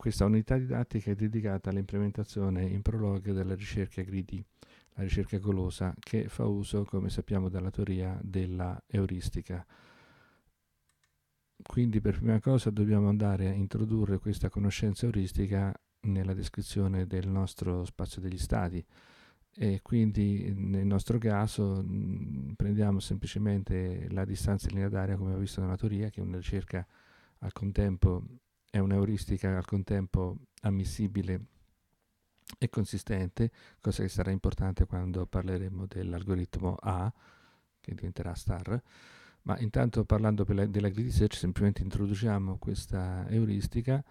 Questa unità didattica è dedicata all'implementazione in prologo della ricerca greedy, la ricerca golosa, che fa uso, come sappiamo dalla teoria, della euristica. Quindi per prima cosa dobbiamo andare a introdurre questa conoscenza euristica nella descrizione del nostro spazio degli stati e quindi nel nostro caso mh, prendiamo semplicemente la distanza in linea d'aria come ho visto nella teoria che è una ricerca al contempo è un'euristica al contempo ammissibile e consistente, cosa che sarà importante quando parleremo dell'algoritmo A, che diventerà star. Ma intanto parlando la, della grid search semplicemente introduciamo questa euristica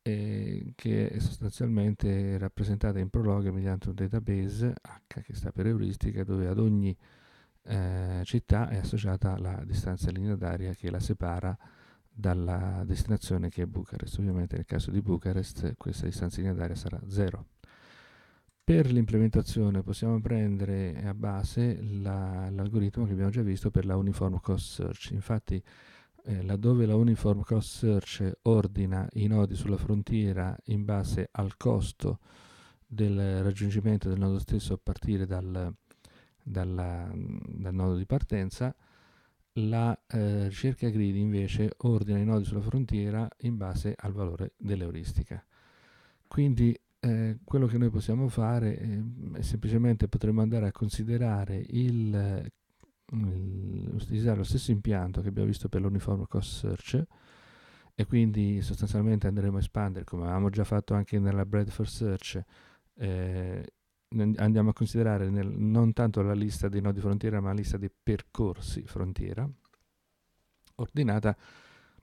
eh, che è sostanzialmente rappresentata in prologo mediante un database H che sta per euristica dove ad ogni eh, città è associata la distanza linea d'aria che la separa dalla destinazione che è Bucarest. Ovviamente nel caso di Bucarest questa distanzina d'aria sarà 0. Per l'implementazione possiamo prendere a base la, l'algoritmo che abbiamo già visto per la Uniform Cost Search. Infatti eh, laddove la Uniform Cost Search ordina i nodi sulla frontiera in base al costo del raggiungimento del nodo stesso a partire dal, dalla, dal nodo di partenza, la eh, ricerca grid invece ordina i nodi sulla frontiera in base al valore dell'euristica. Quindi eh, quello che noi possiamo fare eh, è semplicemente potremmo andare a considerare il, il, utilizzare lo stesso impianto che abbiamo visto per l'uniform cost search e quindi sostanzialmente andremo a espandere come avevamo già fatto anche nella breadth first search eh, andiamo a considerare nel, non tanto la lista dei nodi frontiera, ma la lista dei percorsi frontiera, ordinata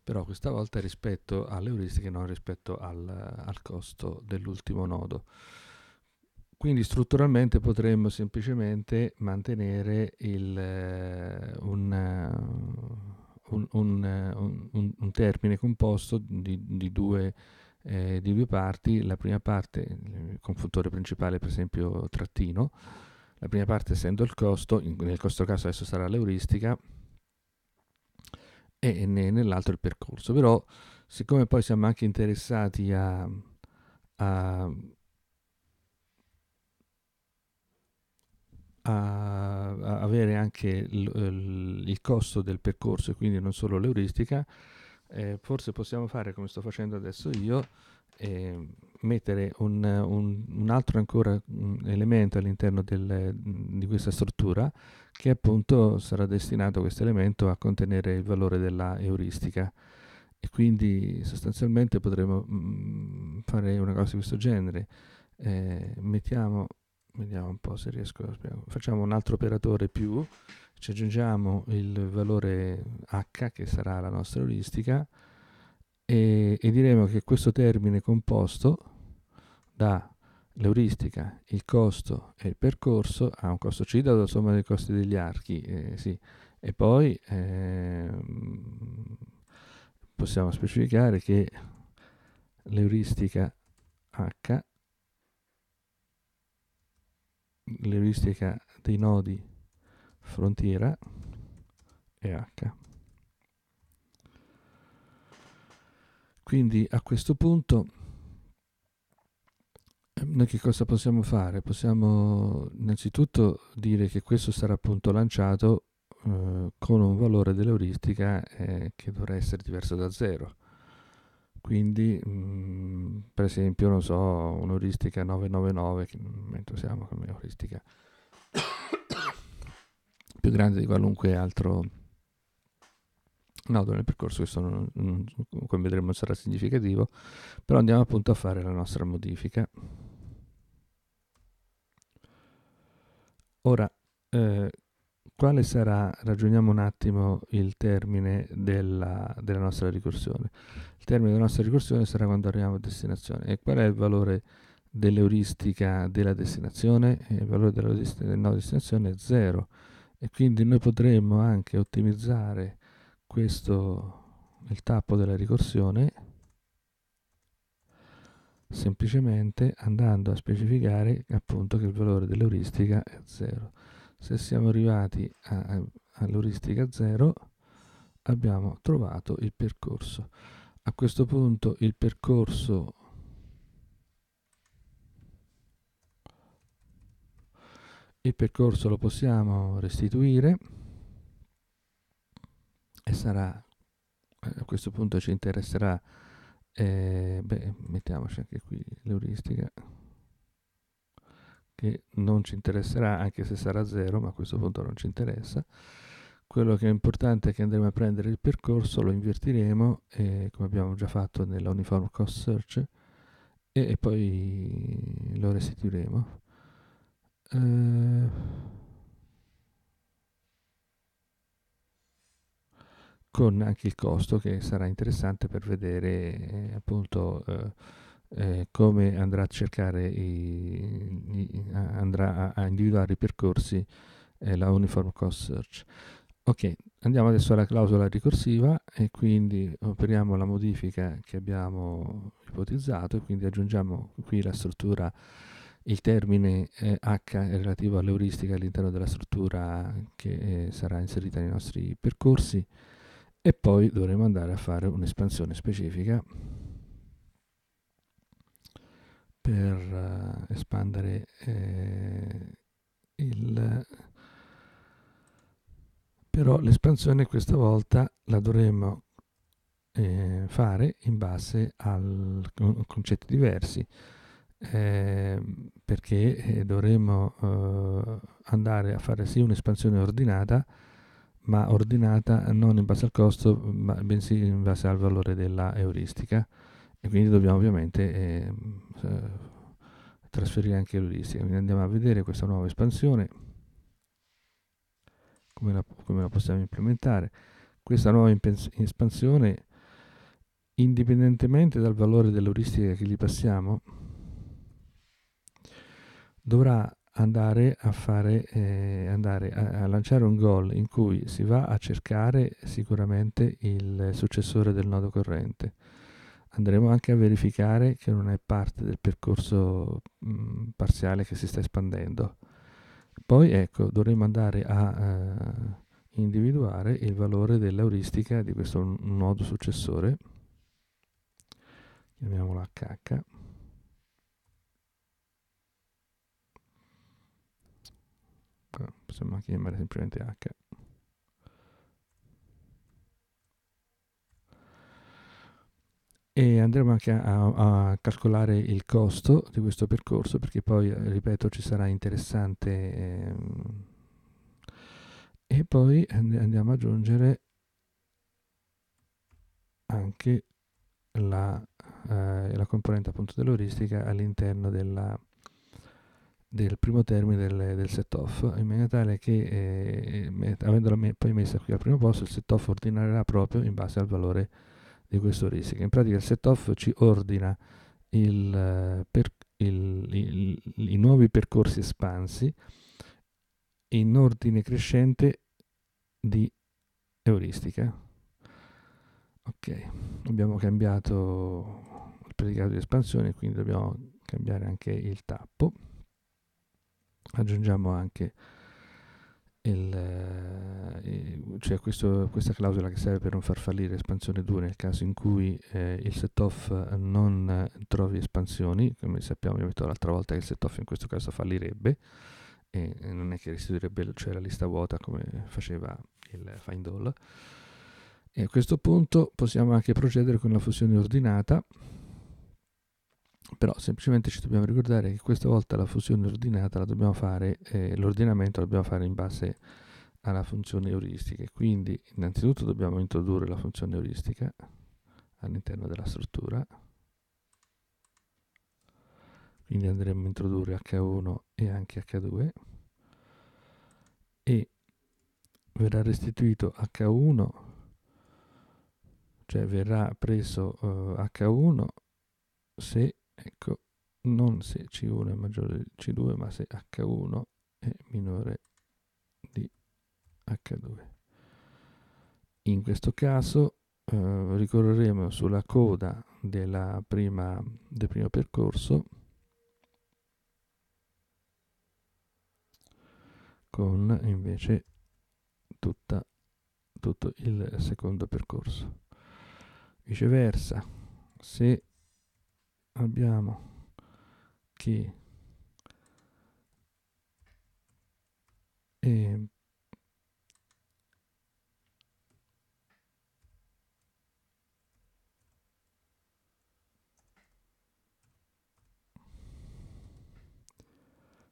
però questa volta rispetto alle euristiche, non rispetto al, al costo dell'ultimo nodo. Quindi strutturalmente potremmo semplicemente mantenere il, eh, un, eh, eh, un, un, un, termine composto di, di due eh, di due parti, la prima parte, con confuttore principale per esempio trattino, la prima parte essendo il costo, in, nel nostro caso adesso sarà l'euristica, e ne, nell'altro il percorso. Però siccome poi siamo anche interessati a, a, a avere anche l, il costo del percorso e quindi non solo l'euristica, eh, forse possiamo fare come sto facendo adesso io, eh, mettere un, un, un, altro ancora mm, elemento all'interno del, mm, di questa struttura che appunto sarà destinato questo elemento a contenere il valore della euristica e quindi sostanzialmente potremo mh, mm, fare una cosa di questo genere. Eh, mettiamo, vediamo un po' se riesco facciamo un altro operatore più ci aggiungiamo il valore h che sarà la nostra euristica e, e diremo che questo termine composto da l'euristica, il costo e il percorso ha un costo C dalla somma dei costi degli archi, eh, sì. e poi eh, possiamo specificare che l'euristica H, l'euristica dei nodi frontiera e H. Quindi a questo punto ehm, noi che cosa possiamo fare? Possiamo innanzitutto dire che questo sarà appunto lanciato eh, con un valore dell'euristica eh, che dovrà essere diverso da zero. Quindi, mh, mm, per esempio, non so, un'euristica 999, che mentre siamo come euristica più grande di qualunque altro nodo nel percorso, questo non, non, come vedremo sarà significativo, però andiamo appunto a fare la nostra modifica. Ora, eh, quale sarà, ragioniamo un attimo, il termine della, della, nostra ricorsione. Il termine della nostra ricorsione sarà quando arriviamo a destinazione. E qual è il valore dell'euristica della destinazione? Il valore della destinazione è 0 e quindi noi potremmo anche ottimizzare questo il tappo della ricorsione semplicemente andando a specificare appunto che il valore dell'euristica è 0 se siamo arrivati all'euristica 0 abbiamo trovato il percorso a questo punto il percorso il percorso lo possiamo restituire e sarà a questo punto ci interesserà eh, beh, mettiamoci anche qui l'euristica che non ci interesserà anche se sarà zero ma a questo punto non ci interessa quello che è importante è che andremo a prendere il percorso lo invertiremo eh, come abbiamo già fatto nella uniform cost search e, e poi lo restituiremo eh, con anche il costo che sarà interessante per vedere eh, appunto eh, eh come andrà a cercare i, i, andrà a, a, individuare i percorsi la uniform cost search ok andiamo adesso alla clausola ricorsiva e quindi operiamo la modifica che abbiamo ipotizzato e quindi aggiungiamo qui la struttura il termine eh, H è relativo all'euristica all'interno della struttura che eh, sarà inserita nei nostri percorsi e poi dovremo andare a fare un'espansione specifica per eh, espandere eh, il però l'espansione questa volta la dovremmo fare in base a concetti diversi Ehm, eh, perché dovremmo eh, andare a fare sì un'espansione ordinata, ma ordinata non in base al costo, ma bensì in base al valore della euristica e quindi dobbiamo ovviamente eh, trasferire anche l'euristica. Quindi andiamo a vedere questa nuova espansione, come la, come la possiamo implementare. Questa nuova impens- espansione, indipendentemente dal valore dell'euristica che gli passiamo, dovrà andare a fare eh, andare a, a, lanciare un gol in cui si va a cercare sicuramente il successore del nodo corrente andremo anche a verificare che non è parte del percorso mh, mm, parziale che si sta espandendo poi ecco dovremo andare a eh, individuare il valore dell'euristica di questo nodo successore chiamiamolo H insomma chiamare semplicemente H. E andremo anche a, a, calcolare il costo di questo percorso perché poi, eh, ripeto, ci sarà interessante. Ehm, e poi andiamo ad aggiungere anche la, eh, la componente appunto dell'oristica all'interno della, del primo termine del, del set off in maniera tale che eh, avendola me, poi messa qui al primo posto il set off ordinerà proprio in base al valore di questo risico in pratica il set off ci ordina il, eh, per, il, il, i nuovi percorsi espansi in ordine crescente di euristica ok abbiamo cambiato il predicato di espansione quindi dobbiamo cambiare anche il tappo aggiungiamo anche il, eh, cioè questo, questa clausola che serve per non far fallire espansione 2 nel caso in cui eh, il set-off non trovi espansioni, come sappiamo abbiamo detto l'altra volta che il set-off in questo caso fallirebbe e, e non è che restituirebbe cioè, la lista vuota come faceva il find all. E a questo punto possiamo anche procedere con la fusione ordinata però semplicemente ci dobbiamo ricordare che questa volta la fusione ordinata la dobbiamo fare, eh, l'ordinamento lo dobbiamo fare in base alla funzione euristica. Quindi innanzitutto dobbiamo introdurre la funzione euristica all'interno della struttura. Quindi andremo a introdurre H1 e anche H2 e verrà restituito H1, cioè verrà preso eh, H1 se ecco, non se C1 è maggiore di C2, ma se H1 è minore di H2. In questo caso eh, ricorreremo sulla coda prima, del primo percorso con invece tutta, tutto il secondo percorso. Viceversa, se abbiamo che eh,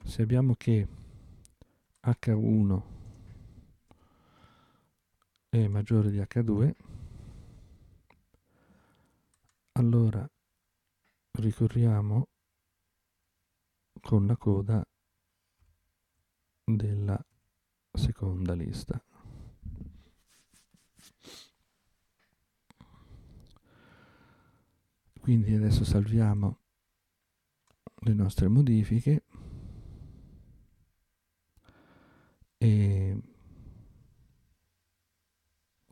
se abbiamo che H1 è maggiore di H2 ricorriamo con la coda della seconda lista. Quindi adesso salviamo le nostre modifiche e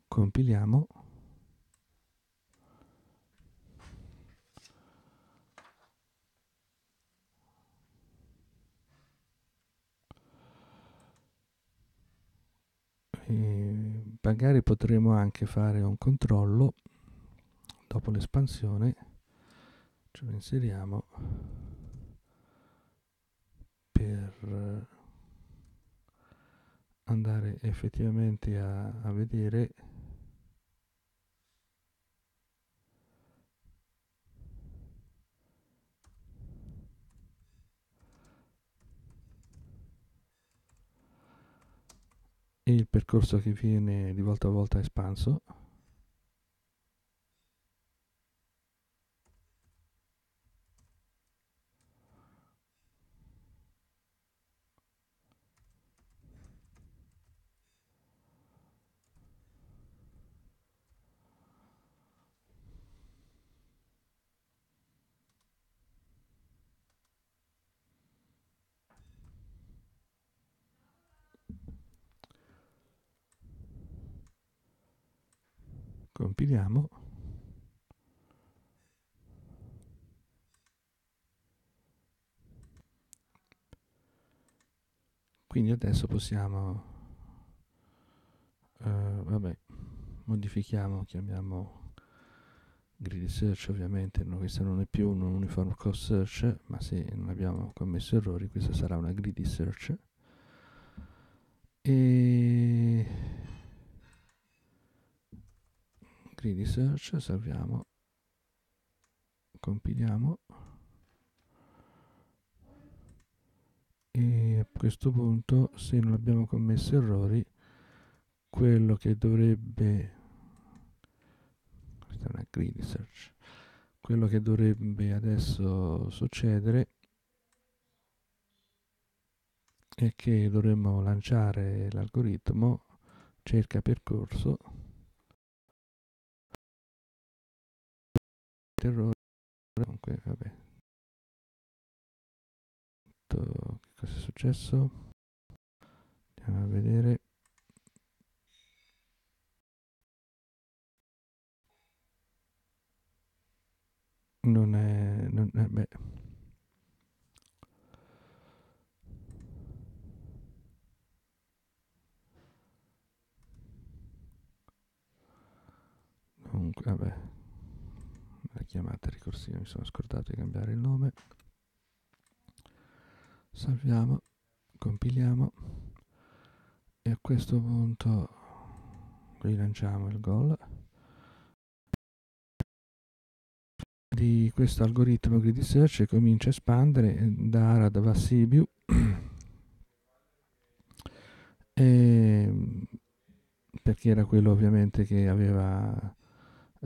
compiliamo magari potremo anche fare un controllo dopo l'espansione ce lo inseriamo per andare effettivamente a, a vedere il percorso che viene di volta a volta espanso compiliamo quindi adesso possiamo uh, vabbè modifichiamo chiamiamo grid search ovviamente no, questa non è più un uniform cost search ma se non abbiamo commesso errori questa sarà una grid search e 3D search, salviamo, compiliamo e a questo punto se non abbiamo commesso errori quello che dovrebbe questa è una greedy search quello che dovrebbe adesso succedere è che dovremmo lanciare l'algoritmo cerca percorso terrore. Comunque, vabbè. Tutto, che cosa è successo? Andiamo a vedere. Non è... Non è beh. Comunque, vabbè chiamata ricorsiva, mi sono scordato di cambiare il nome. Salviamo, compiliamo e a questo punto rilanciamo il gol di questo algoritmo grid search e comincia a espandere da Arad va Sibiu ehm, perché era quello ovviamente che aveva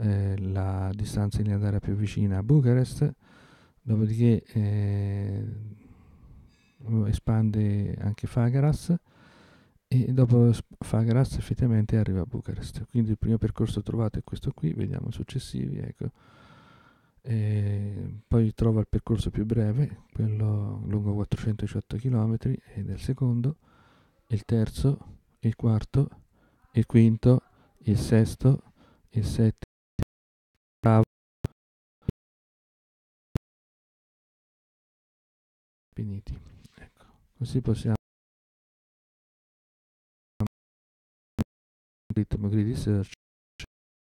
eh, la distanza in linea d'aria più vicina a Bucharest, dopodiché eh, espande anche Fagaras e dopo Fagaras effettivamente arriva a Bucharest. Quindi il primo percorso trovato è questo qui, vediamo i successivi, ecco. E poi trova il percorso più breve, quello lungo 418 km ed è il secondo, il terzo, il quarto, il quinto, il sesto, il settimo bravo. Finiti. Ecco. Così possiamo ritmo grid search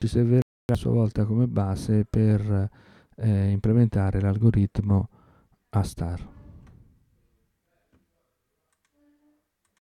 ci servirà a sua volta come base per eh, implementare l'algoritmo A star.